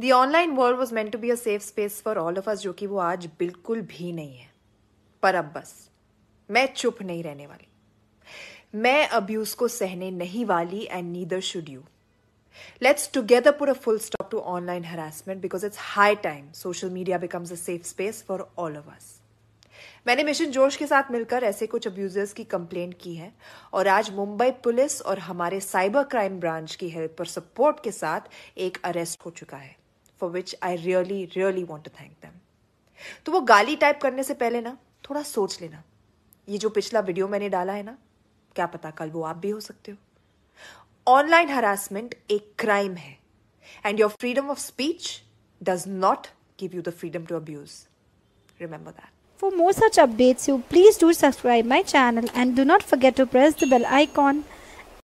the online world was meant to be a safe space for all of us जो कि वो आज बिल्कुल भी नहीं है पर अब बस मैं चुप नहीं रहने वाली मैं अब्यूज को सहने नहीं वाली and neither should you let's together put a full stop to online harassment because it's high time social media becomes a safe space for all of us मैंने मिशन जोश के साथ मिलकर ऐसे कुछ अब्यूजर्स की कंप्लेंट की है और आज मुंबई पुलिस और हमारे साइबर क्राइम ब्रांच की हेल्प और सपोर्ट के साथ एक अरेस्ट हो चुका है for which I really really want to thank them तो वो गाली टाइप करने से पहले ना थोड़ा सोच लेना ये जो पिछला वीडियो मैंने डाला है ना क्या पता कल वो आप भी हो सकते हो ऑनलाइन हरासमेंट एक क्राइम है and your freedom of speech does not give you the freedom to abuse remember that for more such updates you please do subscribe my channel and do not forget to press the bell icon